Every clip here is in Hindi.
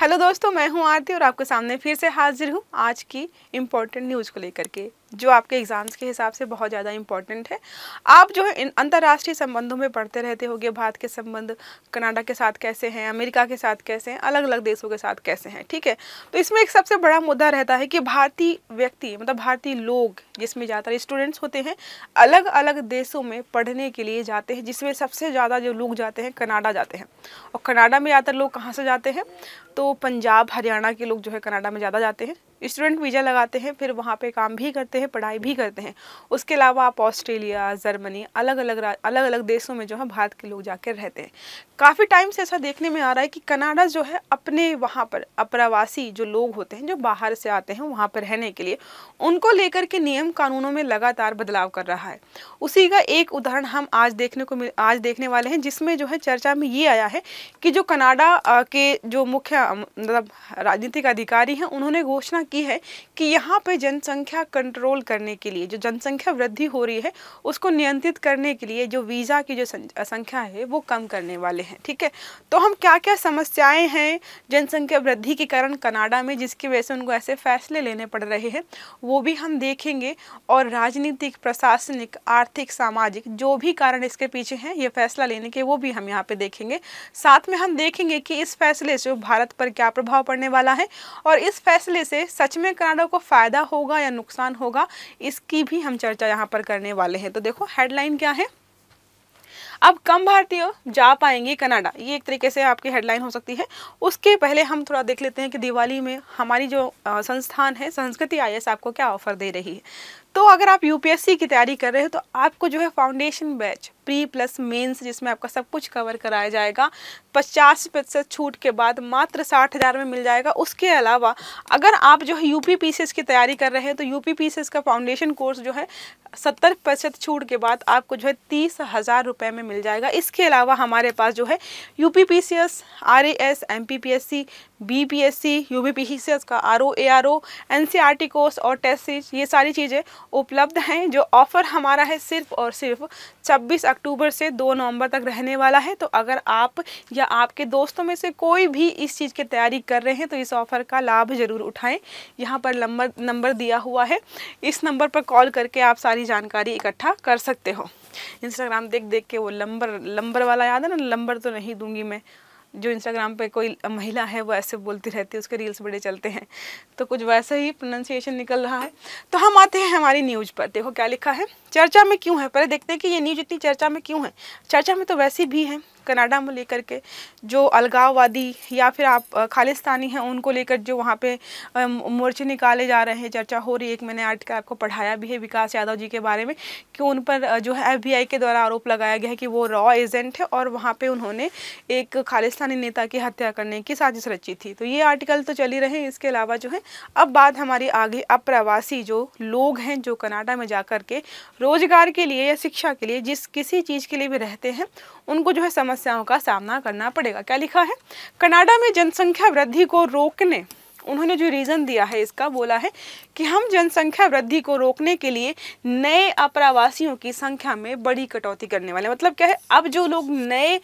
हेलो दोस्तों मैं हूं आरती और आपके सामने फिर से हाजिर हूं आज की इम्पोर्टेंट न्यूज़ को लेकर के जो आपके एग्ज़ाम्स के हिसाब से बहुत ज़्यादा इंपॉर्टेंट है आप जो है इन अंतर्राष्ट्रीय संबंधों में पढ़ते रहते होंगे भारत के संबंध कनाडा के साथ कैसे हैं अमेरिका के साथ कैसे हैं अलग अलग देशों के साथ कैसे हैं ठीक है तो इसमें एक सबसे बड़ा मुद्दा रहता है कि भारतीय व्यक्ति मतलब भारतीय लोग जिसमें ज़्यादातर स्टूडेंट्स होते हैं अलग अलग देशों में पढ़ने के लिए जाते हैं जिसमें सबसे ज़्यादा जो लोग जाते हैं कनाडा जाते हैं और कनाडा में ज़्यादातर लोग कहाँ से जाते हैं तो पंजाब हरियाणा के लोग जो है कनाडा में ज़्यादा जाते हैं स्टूडेंट वीज़ा लगाते हैं फिर वहाँ पर काम भी करते हैं हैं पढ़ाई भी करते हैं उसके अलावा आप ऑस्ट्रेलिया जर्मनी अलग अलग अलग अलग देशों में जो है भारत के लोग जाकर रहते हैं काफ़ी टाइम से ऐसा देखने में आ रहा है कि कनाडा जो है अपने वहाँ पर अप्रवासी जो लोग होते हैं जो बाहर से आते हैं वहाँ पर रहने के लिए उनको लेकर के नियम कानूनों में लगातार बदलाव कर रहा है उसी का एक उदाहरण हम आज देखने को आज देखने वाले हैं जिसमें जो है चर्चा में ये आया है कि जो कनाडा के जो मुख्य मतलब राजनीतिक अधिकारी हैं उन्होंने घोषणा की है कि यहाँ पर जनसंख्या कंट्रोल कंट्रोल करने के लिए जो जनसंख्या वृद्धि हो रही है उसको नियंत्रित करने के लिए जो वीज़ा की जो संख्या है वो कम करने वाले हैं ठीक है तो हम क्या क्या समस्याएं हैं जनसंख्या वृद्धि के कारण कनाडा में जिसकी वजह से उनको ऐसे फैसले लेने पड़ रहे हैं वो भी हम देखेंगे और राजनीतिक प्रशासनिक आर्थिक सामाजिक जो भी कारण इसके पीछे हैं ये फैसला लेने के वो भी हम यहाँ पे देखेंगे साथ में हम देखेंगे कि इस फैसले से भारत पर क्या प्रभाव पड़ने वाला है और इस फैसले से सच में कनाडा को फ़ायदा होगा या नुकसान होगा होगा इसकी भी हम चर्चा यहाँ पर करने वाले हैं तो देखो हेडलाइन क्या है अब कम भारतीय जा पाएंगे कनाडा ये एक तरीके से आपकी हेडलाइन हो सकती है उसके पहले हम थोड़ा देख लेते हैं कि दिवाली में हमारी जो संस्थान है संस्कृति आई आपको क्या ऑफर दे रही है तो अगर आप यूपीएससी की तैयारी कर रहे हो तो आपको जो है foundation batch pre plus mains जिसमें आपका सब कुछ कवर कराया जाएगा पचास प्रतिशत छूट के बाद मात्र साठ हज़ार में मिल जाएगा उसके अलावा अगर आप जो है यू पी की तैयारी कर रहे हैं तो यू पी का फाउंडेशन कोर्स जो है सत्तर प्रतिशत छूट के बाद आपको जो है तीस हज़ार रुपये में मिल जाएगा इसके अलावा हमारे पास जो है U P P C S R A S M P P S C B P S C U P P C S का R O A R O N C R T course और टेस्ट ये सारी चीज़ें उपलब्ध हैं जो ऑफ़र हमारा है सिर्फ और सिर्फ छब्बीस अक्टूबर अक्टूबर से दो नवंबर तक रहने वाला है तो अगर आप या आपके दोस्तों में से कोई भी इस चीज़ की तैयारी कर रहे हैं तो इस ऑफ़र का लाभ ज़रूर उठाएं यहाँ पर नंबर नंबर दिया हुआ है इस नंबर पर कॉल करके आप सारी जानकारी इकट्ठा कर सकते हो इंस्टाग्राम देख देख के वो लंबर लंबर वाला याद है ना लंबर तो नहीं दूंगी मैं जो इंस्टाग्राम पे कोई महिला है वो ऐसे बोलती रहती है उसके रील्स बड़े चलते हैं तो कुछ वैसा ही प्रोनाउंसिएशन निकल रहा है तो हम आते हैं हमारी न्यूज़ पर देखो क्या लिखा है चर्चा में क्यों है पहले देखते हैं कि ये न्यूज़ इतनी चर्चा में क्यों है चर्चा में तो वैसी भी है कनाडा में लेकर के जो अलगाववादी या फिर आप खालिस्तानी हैं उनको लेकर जो वहाँ पे मोर्चे निकाले जा रहे हैं चर्चा हो रही है एक मैंने आर्टिकल आपको पढ़ाया भी है विकास यादव जी के बारे में कि उन पर जो है एफबीआई के द्वारा आरोप लगाया गया है कि वो रॉ एजेंट है और वहाँ पर उन्होंने एक खालिस्तानी नेता की हत्या करने की साजिश रची थी तो ये आर्टिकल तो चली रहे रहे इसके अलावा जो है अब बात हमारी आगे अप्रवासी जो लोग हैं जो कनाडा में जा के रोज़गार के लिए या शिक्षा के लिए जिस किसी चीज़ के लिए भी रहते हैं उनको जो है समझ समस्याओं का सामना करना पड़ेगा क्या लिखा है कनाडा में जनसंख्या वृद्धि को रोकने उन्होंने जो रीज़न दिया है इसका बोला है कि हम जनसंख्या वृद्धि को रोकने के लिए नए अप्रवासियों की संख्या में बड़ी कटौती करने वाले मतलब क्या है अब जो लोग नए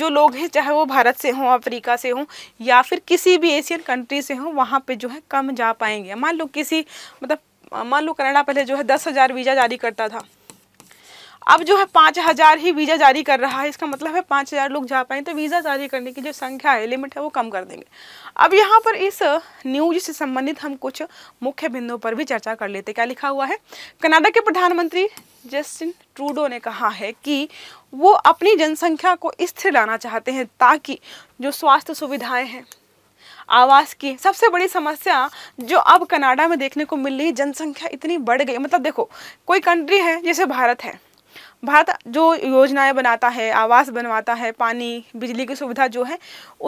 जो लोग हैं चाहे वो भारत से हों अफ्रीका से हों या फिर किसी भी एशियन कंट्री से हों वहाँ पे जो है कम जा पाएंगे मान लो किसी मतलब मान लो कनाडा पहले जो है दस हज़ार वीज़ा जारी करता था अब जो है पाँच हज़ार ही वीज़ा जारी कर रहा है इसका मतलब है पाँच हज़ार लोग जा पाएँ तो वीज़ा जारी करने की जो संख्या है लिमिट है वो कम कर देंगे अब यहाँ पर इस न्यूज से संबंधित हम कुछ मुख्य बिंदुओं पर भी चर्चा कर लेते क्या लिखा हुआ है कनाडा के प्रधानमंत्री जस्टिन ट्रूडो ने कहा है कि वो अपनी जनसंख्या को स्थिर लाना चाहते हैं ताकि जो स्वास्थ्य सुविधाएँ हैं आवास की सबसे बड़ी समस्या जो अब कनाडा में देखने को मिल रही है जनसंख्या इतनी बढ़ गई मतलब देखो कोई कंट्री है जैसे भारत है भारत जो योजनाएं बनाता है आवास बनवाता है पानी बिजली की सुविधा जो है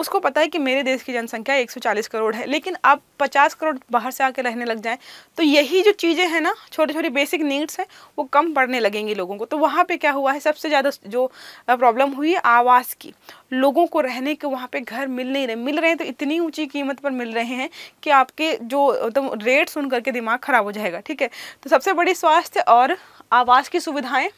उसको पता है कि मेरे देश की जनसंख्या 140 करोड़ है लेकिन आप 50 करोड़ बाहर से आके रहने लग जाएं तो यही जो चीज़ें हैं ना छोटी छोटी बेसिक नीड्स हैं वो कम पड़ने लगेंगी लोगों को तो वहाँ पर क्या हुआ है सबसे ज़्यादा जो प्रॉब्लम हुई है आवास की लोगों को रहने के वहाँ पर घर मिल नहीं रहे मिल रहे हैं तो इतनी ऊँची कीमत पर मिल रहे हैं कि आपके जो एकदम रेट सुन करके दिमाग ख़राब हो जाएगा ठीक है तो सबसे बड़ी स्वास्थ्य और आवास की सुविधाएँ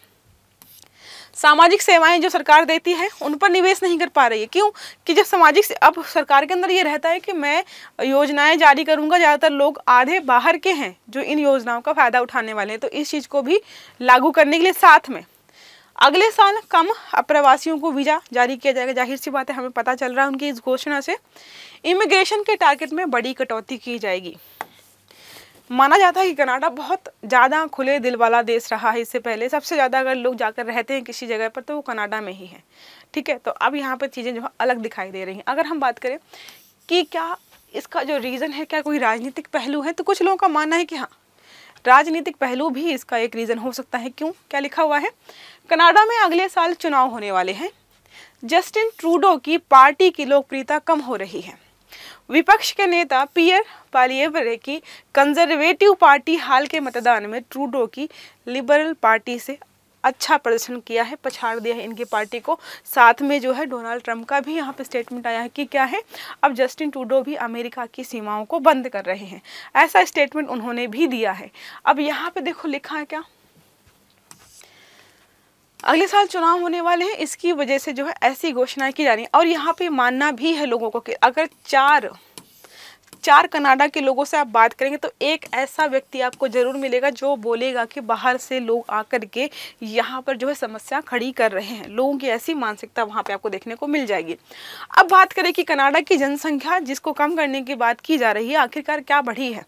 सामाजिक सेवाएं जो सरकार देती है उन पर निवेश नहीं कर पा रही है क्यों कि जब सामाजिक अब सरकार के अंदर ये रहता है कि मैं योजनाएं जारी करूंगा ज़्यादातर लोग आधे बाहर के हैं जो इन योजनाओं का फ़ायदा उठाने वाले हैं तो इस चीज़ को भी लागू करने के लिए साथ में अगले साल कम अप्रवासियों को वीज़ा जारी किया जाएगा जाहिर सी बात है हमें पता चल रहा है उनकी इस घोषणा से इमिग्रेशन के टारगेट में बड़ी कटौती की जाएगी माना जाता है कि कनाडा बहुत ज़्यादा खुले दिल वाला देश रहा है इससे पहले सबसे ज़्यादा अगर लोग जाकर रहते हैं किसी जगह पर तो वो कनाडा में ही है ठीक है तो अब यहाँ पर चीज़ें जो है अलग दिखाई दे रही हैं अगर हम बात करें कि क्या इसका जो रीज़न है क्या कोई राजनीतिक पहलू है तो कुछ लोगों का मानना है कि हाँ राजनीतिक पहलू भी इसका एक रीज़न हो सकता है क्यों क्या लिखा हुआ है कनाडा में अगले साल चुनाव होने वाले हैं जस्टिन ट्रूडो की पार्टी की लोकप्रियता कम हो रही है विपक्ष के नेता पियर पालियवरे की कंजर्वेटिव पार्टी हाल के मतदान में ट्रूडो की लिबरल पार्टी से अच्छा प्रदर्शन किया है पछाड़ दिया है इनकी पार्टी को साथ में जो है डोनाल्ड ट्रंप का भी यहाँ पे स्टेटमेंट आया है कि क्या है अब जस्टिन टूडो भी अमेरिका की सीमाओं को बंद कर रहे हैं ऐसा स्टेटमेंट उन्होंने भी दिया है अब यहाँ पे देखो लिखा है क्या अगले साल चुनाव होने वाले हैं इसकी वजह से जो है ऐसी घोषणाएं की जा रही हैं और यहाँ पे मानना भी है लोगों को कि अगर चार चार कनाडा के लोगों से आप बात करेंगे तो एक ऐसा व्यक्ति आपको ज़रूर मिलेगा जो बोलेगा कि बाहर से लोग आकर के यहाँ पर जो है समस्या खड़ी कर रहे हैं लोगों की ऐसी मानसिकता वहाँ पे आपको देखने को मिल जाएगी अब बात करें कि कनाडा की जनसंख्या जिसको कम करने की बात की जा रही है आखिरकार क्या बढ़ी है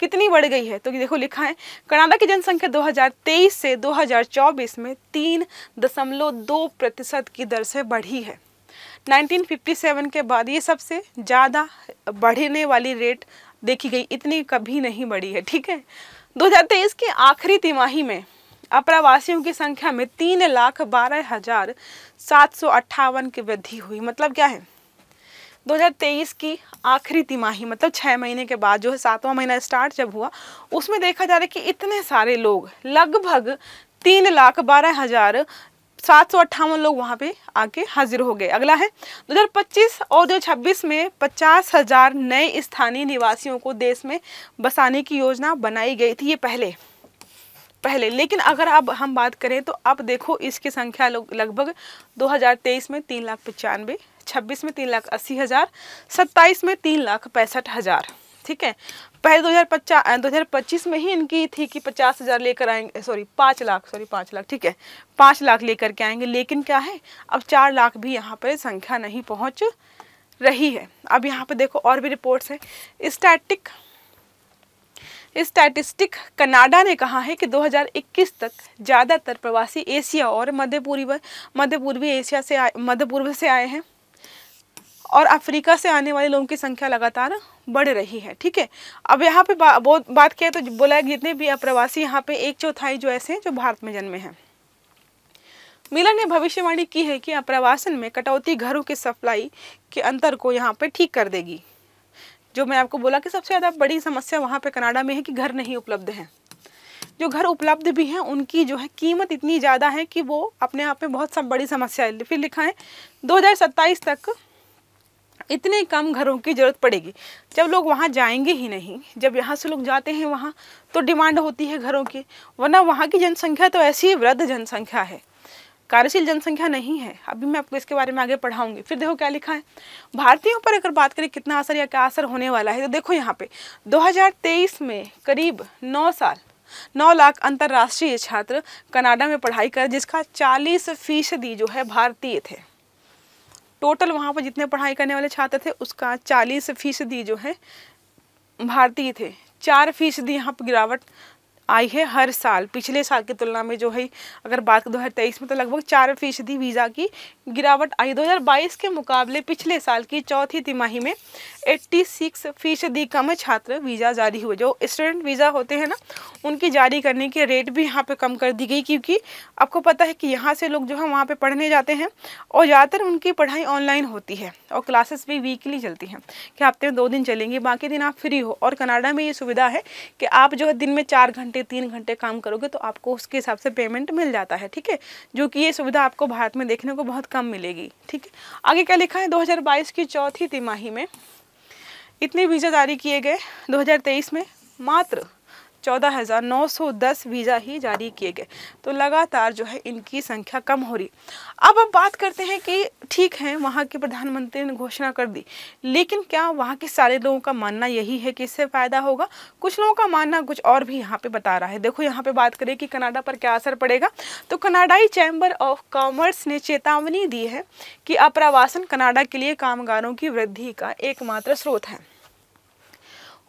कितनी बढ़ गई है तो देखो लिखा है कनाडा की जनसंख्या 2023 से 2024 में तीन दशमलव दो प्रतिशत की दर से बढ़ी है 1957 के बाद ये सबसे ज़्यादा बढ़ने वाली रेट देखी गई इतनी कभी नहीं बढ़ी है ठीक है 2023 के आखिरी तिमाही में अप्रवासियों की संख्या में तीन लाख बारह हजार सात सौ अट्ठावन की वृद्धि हुई मतलब क्या है 2023 की आखिरी तिमाही मतलब छः महीने के बाद जो है सातवां महीना स्टार्ट जब हुआ उसमें देखा जा रहा है कि इतने सारे लोग लगभग तीन लाख बारह हज़ार सात सौ अट्ठावन लोग वहाँ पे आके हाजिर हो गए अगला है 2025 और 2026 में पचास हज़ार नए स्थानीय निवासियों को देश में बसाने की योजना बनाई गई थी ये पहले पहले लेकिन अगर अब हम बात करें तो अब देखो इसकी संख्या लगभग 2023 में तीन लाख पचानवे छब्बीस में तीन लाख अस्सी हज़ार सत्ताईस में तीन लाख पैंसठ हज़ार ठीक है पहले दो हज़ार पचास दो हज़ार पच्चीस में ही इनकी थी कि पचास हज़ार लेकर आएंगे सॉरी पाँच लाख सॉरी पाँच लाख ठीक है पाँच लाख लेकर के आएंगे लेकिन क्या है अब चार लाख भी यहाँ पर संख्या नहीं पहुँच रही है अब यहाँ पर देखो और भी रिपोर्ट्स हैं स्टैटिक स्टैटिस्टिक कनाडा ने कहा है कि 2021 तक ज़्यादातर प्रवासी एशिया और मध्य पूर्वी मध्य पूर्वी एशिया से आए मध्य पूर्व से आए हैं और अफ्रीका से आने वाले लोगों की संख्या लगातार बढ़ रही है ठीक है अब यहाँ पे बा, बहुत बात किया तो बोला है जितने भी अप्रवासी यहाँ पे एक चौथाई जो ऐसे हैं जो भारत में जन्मे हैं मिलर ने भविष्यवाणी की है कि अप्रवासन में कटौती घरों के सप्लाई के अंतर को यहाँ पे ठीक कर देगी जो मैं आपको बोला कि सबसे ज़्यादा बड़ी समस्या वहाँ पे कनाडा में है कि घर नहीं उपलब्ध है जो घर उपलब्ध भी हैं उनकी जो है कीमत इतनी ज़्यादा है कि वो अपने आप में बहुत सब बड़ी समस्या है फिर लिखा है दो तक इतने कम घरों की ज़रूरत पड़ेगी जब लोग वहाँ जाएंगे ही नहीं जब यहाँ से लोग जाते हैं वहाँ तो डिमांड होती है घरों की वरना वहाँ की जनसंख्या तो ऐसी ही वृद्ध जनसंख्या है कार्यशील जनसंख्या नहीं है अभी मैं आपको इसके बारे में आगे पढ़ाऊंगी फिर देखो क्या लिखा है भारतीयों पर अगर बात करें कितना असर या क्या असर होने वाला है तो देखो यहाँ पे 2023 में करीब 9 साल 9 लाख अंतर्राष्ट्रीय छात्र कनाडा में पढ़ाई कर जिसका 40 फीसदी जो है भारतीय थे टोटल वहाँ पर जितने पढ़ाई करने वाले छात्र थे उसका चालीस फीसदी जो है भारतीय थे चार फीसदी यहाँ पर गिरावट आई है हर साल पिछले साल की तुलना में जो है अगर बात दो हज़ार तेईस में तो लगभग चार फीसदी वीज़ा की गिरावट आई 2022 के मुकाबले पिछले साल की चौथी तिमाही में 86 फीसदी कम छात्र वीज़ा जारी हुए जो स्टूडेंट वीज़ा होते हैं ना उनकी जारी करने के रेट भी यहाँ पे कम कर दी गई क्योंकि आपको पता है कि यहाँ से लोग जो है वहाँ पर पढ़ने जाते हैं और ज़्यादातर उनकी पढ़ाई ऑनलाइन होती है और क्लासेस भी वीकली चलती हैं कि हफ्ते में दो दिन चलेंगे बाकी दिन आप फ्री हो और कनाडा में ये सुविधा है कि आप जो है दिन में चार घंटे घंटे तीन घंटे काम करोगे तो आपको उसके हिसाब से पेमेंट मिल जाता है ठीक है जो कि ये सुविधा आपको भारत में देखने को बहुत कम मिलेगी ठीक है आगे क्या लिखा है 2022 की चौथी तिमाही में इतने वीज़ा जारी किए गए 2023 में मात्र चौदह हज़ार नौ सौ दस वीज़ा ही जारी किए गए तो लगातार जो है इनकी संख्या कम हो रही अब अब बात करते हैं कि ठीक है वहाँ के प्रधानमंत्री ने घोषणा कर दी लेकिन क्या वहाँ के सारे लोगों का मानना यही है कि इससे फ़ायदा होगा कुछ लोगों का मानना कुछ और भी यहाँ पे बता रहा है देखो यहाँ पे बात करें कि कनाडा पर क्या असर पड़ेगा तो कनाडाई चैम्बर ऑफ कॉमर्स ने चेतावनी दी है कि अप्रवासन कनाडा के लिए कामगारों की वृद्धि का एकमात्र स्रोत है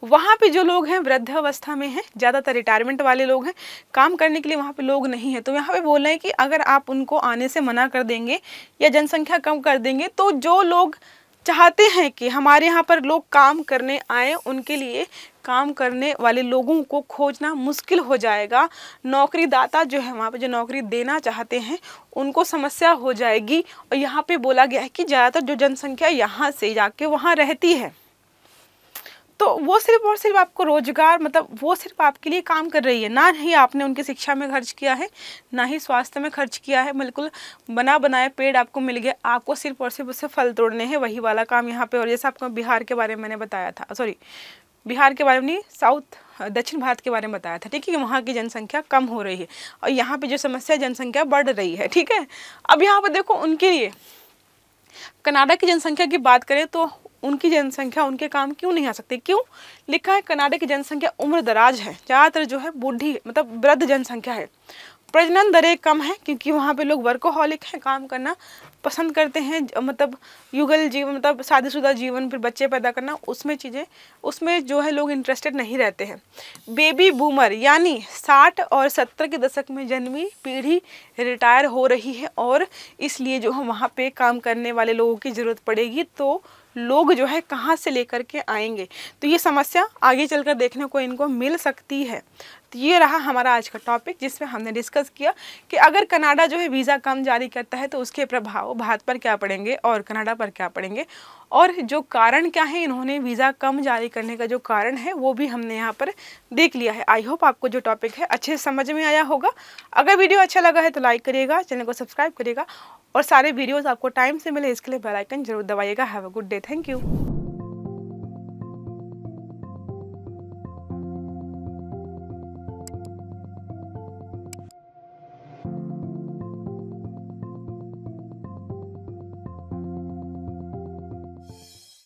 वहाँ पे जो लोग हैं वृद्धावस्था में हैं ज़्यादातर रिटायरमेंट वाले लोग हैं काम करने के लिए वहाँ पे लोग नहीं हैं तो यहाँ पे बोल रहे हैं कि अगर आप उनको आने से मना कर देंगे या जनसंख्या कम कर देंगे तो जो लोग चाहते हैं कि हमारे यहाँ पर लोग काम करने आए उनके लिए काम करने वाले लोगों को खोजना मुश्किल हो जाएगा नौकरीदाता जो है वहाँ पर जो नौकरी देना चाहते हैं उनको समस्या हो जाएगी और यहाँ पे बोला गया है कि ज़्यादातर जो जनसंख्या यहाँ से जाके वहाँ रहती है तो वो सिर्फ और सिर्फ आपको रोजगार मतलब वो सिर्फ आपके लिए काम कर रही है ना ही आपने उनकी शिक्षा में खर्च किया है ना ही स्वास्थ्य में खर्च किया है बिल्कुल बना बनाया पेड़ आपको मिल गया आपको सिर्फ और सिर्फ उससे फल तोड़ने हैं वही वाला काम यहाँ पे और जैसे आपको बिहार के बारे में मैंने बताया था सॉरी बिहार के बारे में नहीं साउथ दक्षिण भारत के बारे में बताया था ठीक है वहाँ की जनसंख्या कम हो रही है और यहाँ पर जो समस्या जनसंख्या बढ़ रही है ठीक है अब यहाँ पर देखो उनके लिए कनाडा की जनसंख्या की बात करें तो उनकी जनसंख्या उनके काम क्यों नहीं आ सकती क्यों लिखा है कनाडा की जनसंख्या उम्र दराज है ज़्यादातर जो है बूढ़ी मतलब वृद्ध जनसंख्या है प्रजनन दरें कम हैं क्योंकि वहाँ पे लोग वर्कोहॉलिक हैं काम करना पसंद करते हैं मतलब युगल जीवन मतलब शादीशुदा जीवन फिर बच्चे पैदा करना उसमें चीज़ें उसमें जो है लोग इंटरेस्टेड नहीं रहते हैं बेबी बूमर यानी साठ और सत्तर के दशक में जन्मी पीढ़ी रिटायर हो रही है और इसलिए जो है वहाँ पे काम करने वाले लोगों की ज़रूरत पड़ेगी तो लोग जो है कहाँ से लेकर के आएंगे तो ये समस्या आगे चलकर देखने को इनको मिल सकती है तो ये रहा हमारा आज का टॉपिक जिसमें हमने डिस्कस किया कि अगर कनाडा जो है वीज़ा कम जारी करता है तो उसके प्रभाव भारत पर क्या पड़ेंगे और कनाडा पर क्या पड़ेंगे और जो कारण क्या है इन्होंने वीज़ा कम जारी करने का जो कारण है वो भी हमने यहाँ पर देख लिया है आई होप आपको जो टॉपिक है अच्छे समझ में आया होगा अगर वीडियो अच्छा लगा है तो लाइक करिएगा चैनल को सब्सक्राइब करिएगा और सारे वीडियोज़ आपको टाइम से मिले इसके लिए बेलाइकन जरूर दबाइएगा have a good day thank you